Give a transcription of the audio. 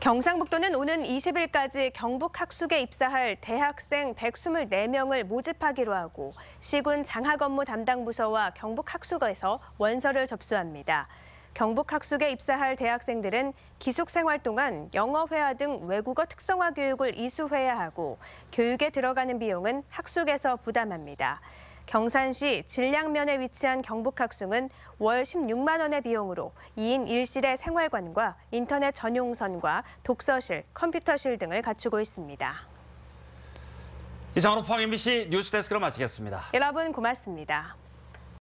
경상북도는 오는 20일까지 경북 학숙에 입사할 대학생 124명을 모집하기로 하고 시군 장학 업무 담당 부서와 경북 학숙에서 원서를 접수합니다. 경북 학숙에 입사할 대학생들은 기숙 생활 동안 영어 회화 등 외국어 특성화 교육을 이수해야 하고 교육에 들어가는 비용은 학숙에서 부담합니다. 경산시 진량면에 위치한 경북학숙은 월 16만 원의 비용으로 2인 1실의 생활관과 인터넷 전용선과 독서실, 컴퓨터실 등을 갖추고 있습니다. 이상으로 포 MBC 뉴스데스크를 마치겠습니다. 여러분 고맙습니다.